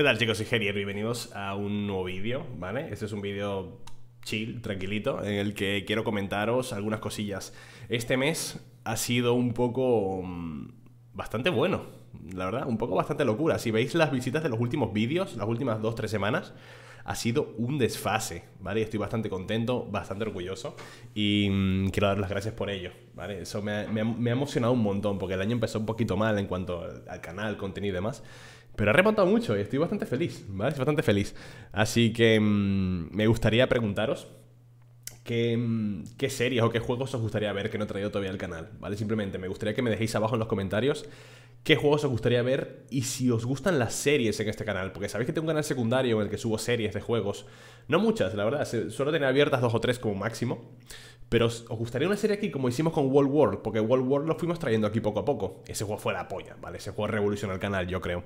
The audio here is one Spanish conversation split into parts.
¿Qué tal chicos? Soy Gerier, bienvenidos a un nuevo vídeo, ¿vale? Este es un vídeo chill, tranquilito, en el que quiero comentaros algunas cosillas. Este mes ha sido un poco... Mm, bastante bueno, la verdad, un poco bastante locura. Si veis las visitas de los últimos vídeos, las últimas 2-3 semanas, ha sido un desfase, ¿vale? Estoy bastante contento, bastante orgulloso y mm, quiero dar las gracias por ello, ¿vale? Eso me ha, emocionado un montón porque el año empezó un poquito mal en cuanto al, canal, contenido y demás. Pero ha remontado mucho y estoy bastante feliz, ¿vale? Estoy bastante feliz. Así que mm, me gustaría preguntaros Mm, qué, series o qué juegos os gustaría ver que no he traído todavía al canal, ¿vale? Simplemente me gustaría que me dejéis abajo en los comentarios qué juegos os gustaría ver y si os gustan las series en este canal, porque sabéis que tengo un canal secundario en el que subo series de juegos, no muchas, la verdad, suelo tener abiertas dos o tres como máximo, pero os gustaría una serie aquí como hicimos con World War, porque World War lo fuimos trayendo aquí poco a poco. Ese juego fue la polla, ¿vale? Ese juego revolucionó el canal, yo creo.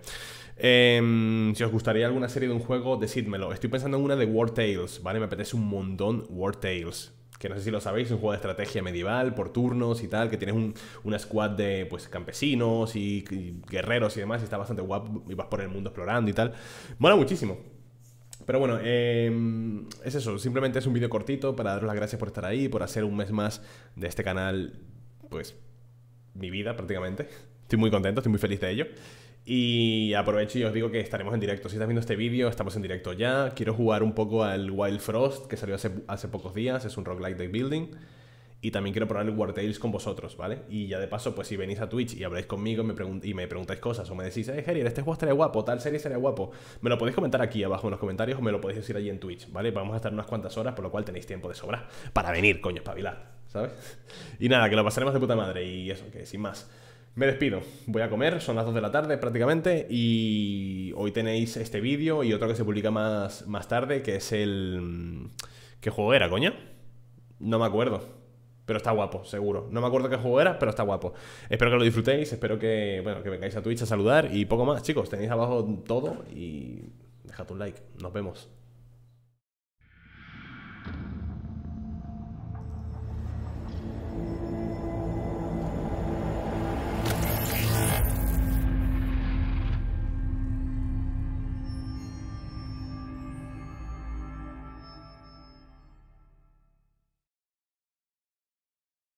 Eh, si os gustaría alguna serie de un juego, decídmelo. Estoy pensando en una de War Tales, ¿vale? Me apetece un montón War Tales. Que no sé si lo sabéis, es un juego de estrategia medieval, por turnos y tal, que tienes un, una squad de pues campesinos y, guerreros y demás, y está bastante guapo y vas por el mundo explorando y tal. Mola muchísimo. Pero bueno, em, es eso, simplemente es un vídeo cortito para daros las gracias por estar ahí, por hacer un mes más de este canal, pues, mi vida prácticamente. Estoy muy contento, estoy muy feliz de ello. Y aprovecho y os digo que estaremos en directo. Si estás viendo este vídeo, estamos en directo ya. Quiero jugar un poco al Wild Frost, que salió hace, hace pocos días. Es un roguelike de building. Y también quiero probar el War Tales con vosotros, ¿vale? Y ya de paso, pues si venís a Twitch y habláis conmigo me y me preguntáis cosas o me decís, eh, Gerier, este juego estaría guapo, tal serie estaría guapo, me lo podéis comentar aquí abajo en los comentarios o me lo podéis decir allí en Twitch, ¿vale? Vamos a estar unas cuantas horas, por lo cual tenéis tiempo de sobra para venir, coño, espabilar, ¿sabes? Y nada, que lo pasaremos de puta madre y eso, que sin más. Me despido, voy a comer, son las 2 de la tarde prácticamente y hoy tenéis este vídeo y otro que se publica más, más tarde que es el... Mm, ¿Qué juego era, coño? No me acuerdo, pero está guapo, seguro. No me acuerdo qué juego era, pero está guapo. Espero que lo disfrutéis, espero que, bueno, que vengáis a Twitch a saludar y poco más, chicos. Tenéis abajo todo y dejad un like. Nos vemos.